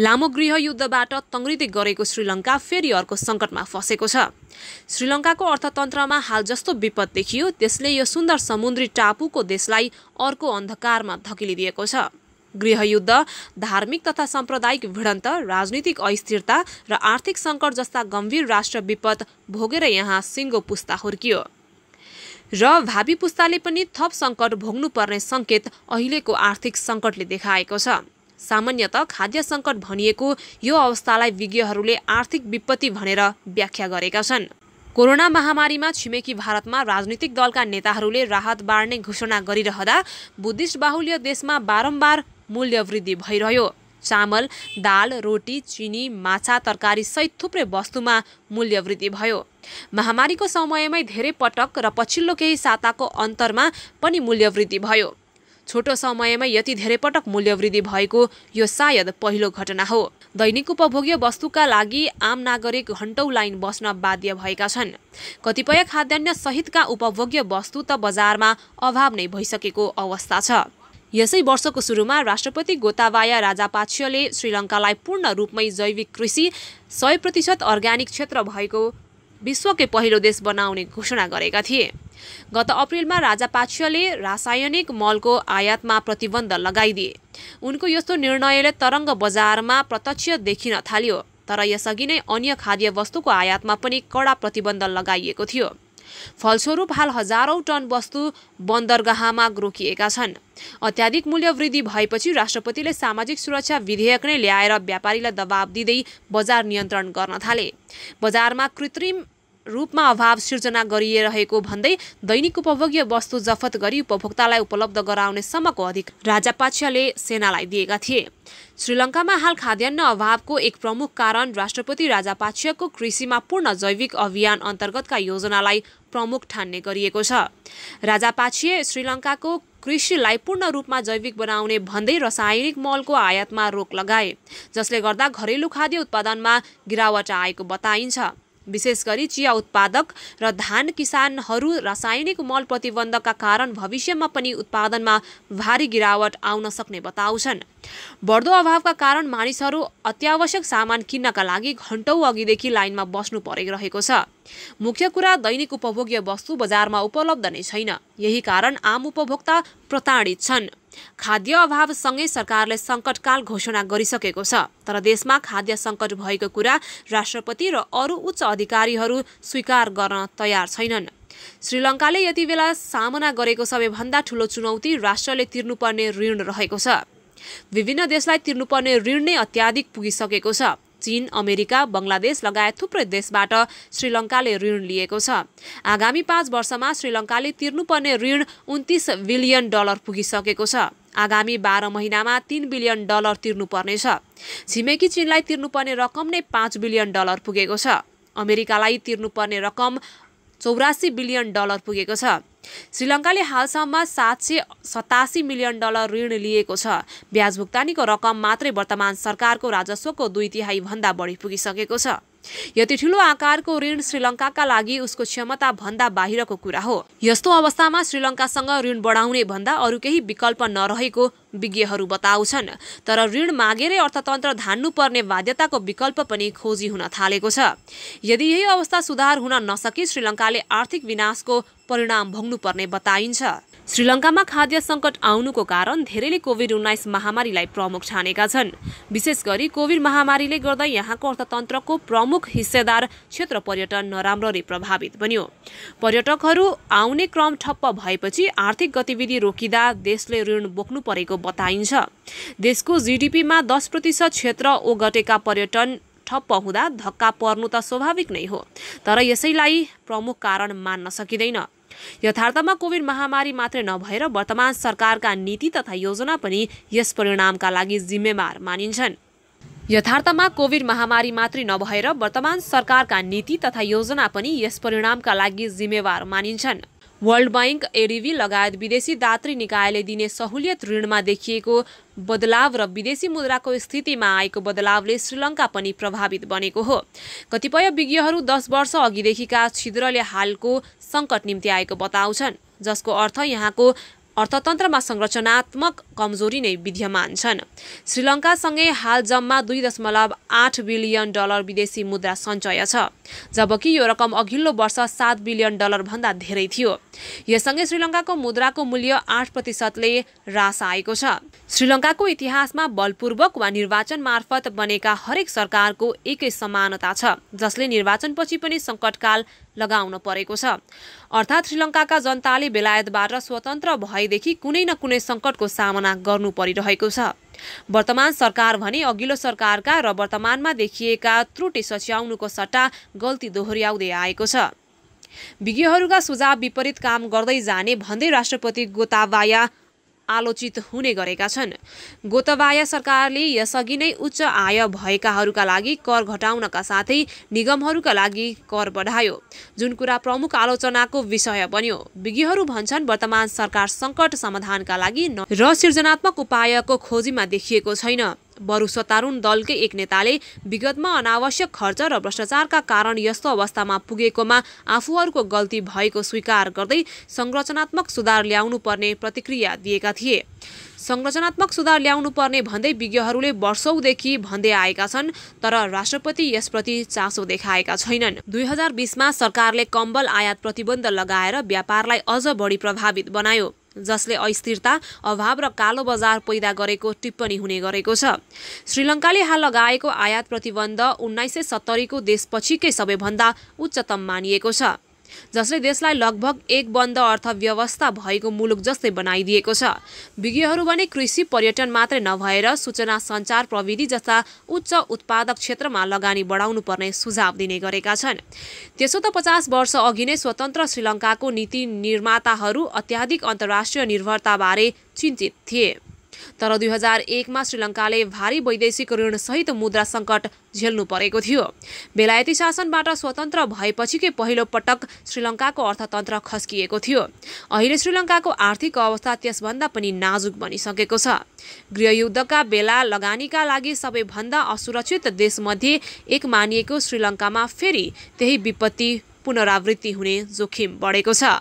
लामो गृहयुद्धबाट तङ्ग्रिँदै गरेको श्रीलङ्का फेरि अर्को सङ्कटमा फँसेको छ श्रीलङ्काको अर्थतन्त्रमा हाल जस्तो विपद देखियो त्यसले यो सुन्दर समुद्री टापुको देशलाई अर्को अन्धकारमा धकिलिदिएको छ गृहयुद्ध धार्मिक तथा साम्प्रदायिक भिडन्त राजनीतिक अस्थिरता र आर्थिक सङ्कट जस्ता गम्भीर राष्ट्र विपद भोगेर यहाँ सिङ्गो पुस्ता हुर्कियो र भावी पुस्ताले पनि थप सङ्कट भोग्नुपर्ने सङ्केत अहिलेको आर्थिक सङ्कटले देखाएको छ सामान्यत खाद्य सङ्कट भनिएको यो अवस्थालाई विज्ञहरूले आर्थिक विपत्ति भनेर व्याख्या गरेका छन् कोरोना महामारीमा छिमेकी भारतमा राजनीतिक दलका नेताहरूले राहत बाँड्ने घोषणा गरिरहँदा बुद्धिस्ट बाहुल्य देशमा बारम्बार मूल्यवृद्धि भइरह्यो चामल दाल रोटी चिनी माछा तरकारी सहित थुप्रै वस्तुमा मूल्यवृद्धि भयो महामारीको समयमै धेरै पटक र पछिल्लो केही साताको अन्तरमा पनि मूल्यवृद्धि भयो छोटो समयमै यति धेरै पटक मूल्यवृद्धि भएको यो सायद पहिलो घटना हो दैनिक उपभोग्य वस्तुका लागि आम नागरिक घन्टौँ लाइन बस्न बाध्य भएका छन् कतिपय खाद्यान्न सहितका उपभोग्य वस्तु त बजारमा अभाव नै भइसकेको अवस्था छ यसै वर्षको सुरुमा राष्ट्रपति गोताबाया राजापाक्षले श्रीलङ्कालाई पूर्ण रूपमै जैविक कृषि सय प्रतिशत अर्ग्यानिक क्षेत्र भएको विश्वकै पहिलो देश बनाउने घोषणा गरेका थिए गत अप्रेलमा राजापाक्षले रासायनिक मलको आयातमा प्रतिबन्ध लगाइदिए उनको यस्तो निर्णयले तरङ्ग बजारमा प्रत्यक्ष देखिन थाल्यो तर यसअघि नै अन्य खाद्य वस्तुको आयातमा पनि कडा प्रतिबन्ध लगाइएको थियो फलस्वरूप हाल हजारौँ टन वस्तु बन्दरगाहमा रोकिएका छन् अत्याधिक मूल्य वृद्धि भएपछि राष्ट्रपतिले सामाजिक सुरक्षा विधेयक नै ल्याएर व्यापारीलाई दबाब दिँदै बजार नियन्त्रण गर्न थाले बजारमा कृत्रिम रूपमा अभाव सिर्जना गरिरहेको भन्दै दैनिक उपभोग्य वस्तु जफत गरी उपभोक्तालाई उपलब्ध गराउने सम्मको अधिक राजापाक्षले सेनालाई दिएका थिए श्रीलङ्कामा हाल खाद्यान्न अभावको एक प्रमुख कारण राष्ट्रपति राजापाक्षको कृषिमा पूर्ण जैविक अभियान अन्तर्गतका योजनालाई प्रमुख ठान्ने गरिएको छ राजापाक्षे श्रीलङ्काको कृषिलाई पूर्ण रूपमा जैविक बनाउने भन्दै रसायनिक मलको आयातमा रोक लगाए जसले गर्दा घरेलु खाद्य उत्पादनमा गिरावट आएको बताइन्छ विशेष गरी चिया उत्पादक र धान किसानहरू रासायनिक मल प्रतिबन्धका कारण भविष्यमा पनि उत्पादनमा भारी गिरावट आउन सक्ने बताउँछन् बढ्दो अभावका कारण मानिसहरू अत्यावश्यक सामान किन्नका लागि घन्टौँ अघिदेखि लाइनमा बस्नु परिरहेको छ मुख्य कुरा दैनिक उपभोग्य वस्तु बजारमा उपलब्ध नै छैन यही कारण आम उपभोक्ता प्रताडित छन् खाद्य अभावसँगै सरकारले सङ्कटकाल घोषणा गरिसकेको छ तर देशमा खाद्य सङ्कट भएको कुरा राष्ट्रपति र अरू उच्च अधिकारीहरू स्वीकार गर्न तयार छैनन् श्रीलङ्काले यति बेला सामना गरेको सबैभन्दा ठूलो चुनौती राष्ट्रले तिर्नुपर्ने ऋण रहेको छ विभिन्न देशलाई तिर्नुपर्ने ऋण नै अत्याधिक पुगिसकेको छ चीन अमेरिका बङ्गलादेश लगायत थुप्रै देशबाट श्रीलङ्काले ऋण लिएको छ आगामी पाँच वर्षमा श्रीलङ्काले तिर्नुपर्ने ऋण उन्तिस बिलियन डलर पुगिसकेको छ आगामी बाह्र महिनामा तिन बिलियन डलर तिर्नुपर्नेछ छिमेकी चिनलाई तिर्नुपर्ने रकम नै पाँच बिलियन डलर पुगेको छ अमेरिकालाई तिर्नुपर्ने रकम चौरासी बिलियन डलर पुगेको छ श्रीलङ्काले हालसम्म सात सय सतासी मिलियन डलर ऋण लिएको छ ब्याज भुक्तानीको रकम मात्रै वर्तमान सरकारको राजस्वको दुई तिहाईभन्दा बढी पुगिसकेको छ यति ठुलो आकारको ऋण श्रीलङ्काका लागि उसको क्षमता भन्दा बाहिरको कुरा हो यस्तो अवस्थामा श्रीलङ्कासँग ऋण बढाउने भन्दा अरू केही विकल्प नरहेको विज्ञहरू बताउँछन् तर ऋण मागेरै अर्थतन्त्र धान्नुपर्ने बाध्यताको विकल्प पनि खोजी हुन थालेको छ यदि यही अवस्था सुधार हुन नसके श्रीलङ्काले आर्थिक विनाशको परिणाम भोग्नुपर्ने बताइन्छ श्रीलङ्कामा खाद्य सङ्कट आउनुको कारण धेरैले कोभिड उन्नाइस महामारीलाई प्रमुख छानेका छन् विशेष गरी कोभिड महामारीले गर्दा यहाँको अर्थतन्त्रको प्रमुख हिस्सेदार क्षेत्र पर्यटन नराम्ररी प्रभावित बन्यो पर्यटकहरू आउने क्रम ठप्प भएपछि आर्थिक गतिविधि रोकिँदा देशले ऋण बोक्नु परेको बताइन्छ देशको जिडिपीमा दस प्रतिशत क्षेत्र ओगटेका पर्यटन ठप्प हुँदा धक्का पर्नु त स्वाभाविक नै हो तर यसैलाई प्रमुख कारण मान्न सकिँदैन यथार्थमा कोभिड महामारी मात्रै नभएर वर्तमान सरकारका नीति तथा योजना पनि यस परिणामका लागि जिम्मेवार मानिन्छन् यथार्थमा कोभिड महामारी मात्रै नभएर वर्तमान सरकारका नीति तथा योजना पनि यस परिणामका लागि जिम्मेवार मानिन्छन् वर्ल्ड ब्याङ्क एडिबी लगायत विदेशी दात्री निकायले दिने सहुलियत ऋणमा देखिएको बदलाव र विदेशी मुद्राको स्थितिमा आएको बदलावले श्रीलङ्का पनि प्रभावित बनेको हो कतिपय विज्ञहरू दस वर्ष अघिदेखिका छिद्रले हालको सङ्कट निम्ति आएको बताउँछन् जसको अर्थ यहाँको अर्थतन्त्रमा संरचनात्मक कमजोरी नै विद्यमान छन् श्रीलङ्कासँगै हाल जम्मा दुई दशमलव आठ बिलियन डलर विदेशी मुद्रा सञ्चय छ जबकि यो रकम अघिल्लो वर्ष सात बिलियन डलरभन्दा धेरै थियो यससँगै श्रीलङ्काको मुद्राको मूल्य आठ प्रतिशतले ह्रास आएको छ श्रीलङ्काको इतिहासमा बलपूर्वक वा निर्वाचन मार्फत बनेका हरेक सरकारको एकै समानता छ जसले निर्वाचनपछि पनि सङ्कटकाल लगाउन परेको छ अर्थात् श्रीलङ्काका जनताले बेलायतबाट स्वतन्त्र भएदेखि कुनै न कुनै सङ्कटको सामना गर्नु परिरहेको छ वर्तमान सरकार भने अघिल्लो सरकारका र वर्तमानमा देखिएका त्रुटि सच्याउनुको सट्टा गल्ती दोहोऱ्याउँदै आएको छ विज्ञहरूका सुझाव विपरीत काम गर्दै जाने भन्दै राष्ट्रपति गोताबाया आलोचित हुने गरेका छन् गोतबाया सरकारले यसअघि नै उच्च आय भएकाहरूका लागि कर घटाउनका साथै निगमहरूका लागि कर बढायो जुन कुरा प्रमुख आलोचनाको विषय बन्यो विज्ञहरू भन्छन् वर्तमान सरकार सङ्कट समाधानका लागि र सृजनात्मक उपायको खोजीमा देखिएको छैन बरु सत्तारूढ दलकै एक नेताले विगतमा अनावश्यक खर्च र भ्रष्टाचारका कारण यस्तो अवस्थामा पुगेकोमा आफूहरूको गल्ती भएको स्वीकार गर्दै संरचनात्मक सुधार ल्याउनुपर्ने प्रतिक्रिया दिएका थिए संरचनात्मक सुधार ल्याउनुपर्ने भन्दै विज्ञहरूले वर्षौँदेखि भन्दै आएका छन् तर राष्ट्रपति यसप्रति चासो देखाएका छैनन् दुई हजार बिसमा सरकारले कम्बल आयात प्रतिबन्ध लगाएर व्यापारलाई अझ बढी प्रभावित बनायो जसले अस्थिरता अभाव र कालो बजार पैदा गरेको टिप्पणी हुने गरेको छ श्रीलङ्काले हाल लगाएको आयात प्रतिबन्ध उन्नाइस सय सत्तरीको देशपछिकै सबैभन्दा उच्चतम मानिएको छ जसले देशलाई लगभग एक बन्द अर्थव्यवस्था भएको मुलुक जस्तै बनाइदिएको छ विज्ञहरू भने कृषि पर्यटन मात्रै नभएर सूचना सञ्चार प्रविधि जस्ता उच्च उत्पादक क्षेत्रमा लगानी बढाउनुपर्ने सुझाव दिने गरेका छन् त्यसो त पचास वर्ष अघि नै स्वतन्त्र श्रीलङ्काको नीति निर्माताहरू अत्याधिक अन्तर्राष्ट्रिय निर्भरताबारे चिन्तित थिए तर दुई हजार एकमा श्रीलङ्काले भारी वैदेशिक ऋणसहित मुद्रा सङ्कट झेल्नु परेको थियो बेलायती शासनबाट स्वतन्त्र भएपछिकै पहिलो पटक श्रीलङ्काको अर्थतन्त्र खस्किएको थियो अहिले श्रीलङ्काको आर्थिक अवस्था त्यसभन्दा पनि नाजुक बनिसकेको छ गृहयुद्धका बेला लगानीका लागि सबैभन्दा असुरक्षित देशमध्ये एक मानिएको श्रीलङ्कामा फेरि त्यही विपत्ति पुनरावृत्ति हुने जोखिम बढेको छ